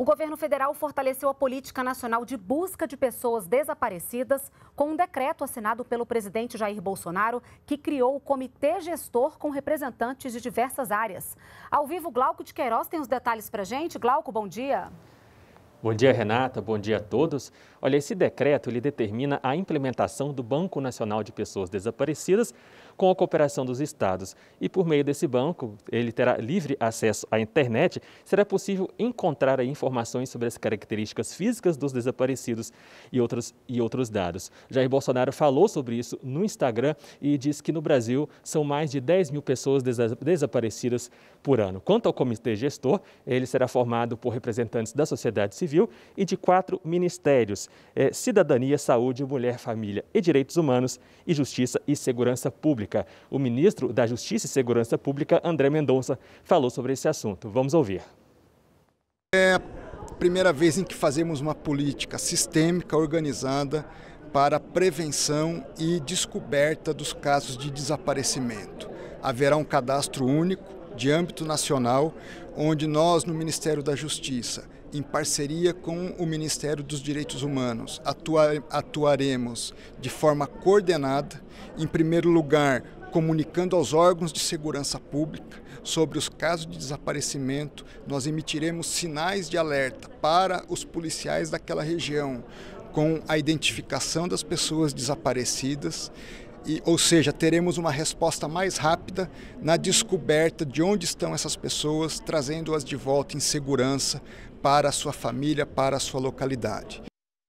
O governo federal fortaleceu a política nacional de busca de pessoas desaparecidas com um decreto assinado pelo presidente Jair Bolsonaro, que criou o comitê gestor com representantes de diversas áreas. Ao vivo, Glauco de Queiroz tem os detalhes para gente. Glauco, bom dia. Bom dia. Bom dia, Renata. Bom dia a todos. Olha, esse decreto ele determina a implementação do Banco Nacional de Pessoas Desaparecidas com a cooperação dos estados. E por meio desse banco, ele terá livre acesso à internet, será possível encontrar informações sobre as características físicas dos desaparecidos e outros, e outros dados. Jair Bolsonaro falou sobre isso no Instagram e diz que no Brasil são mais de 10 mil pessoas desa desaparecidas por ano. Quanto ao comitê gestor, ele será formado por representantes da sociedade civil Civil e de quatro ministérios: é, Cidadania, Saúde, Mulher, Família e Direitos Humanos e Justiça e Segurança Pública. O ministro da Justiça e Segurança Pública, André Mendonça, falou sobre esse assunto. Vamos ouvir. É a primeira vez em que fazemos uma política sistêmica, organizada para prevenção e descoberta dos casos de desaparecimento. Haverá um cadastro único de âmbito nacional, onde nós, no Ministério da Justiça, em parceria com o Ministério dos Direitos Humanos, atuaremos de forma coordenada, em primeiro lugar, comunicando aos órgãos de segurança pública sobre os casos de desaparecimento, nós emitiremos sinais de alerta para os policiais daquela região com a identificação das pessoas desaparecidas e, ou seja, teremos uma resposta mais rápida na descoberta de onde estão essas pessoas, trazendo-as de volta em segurança para a sua família, para a sua localidade.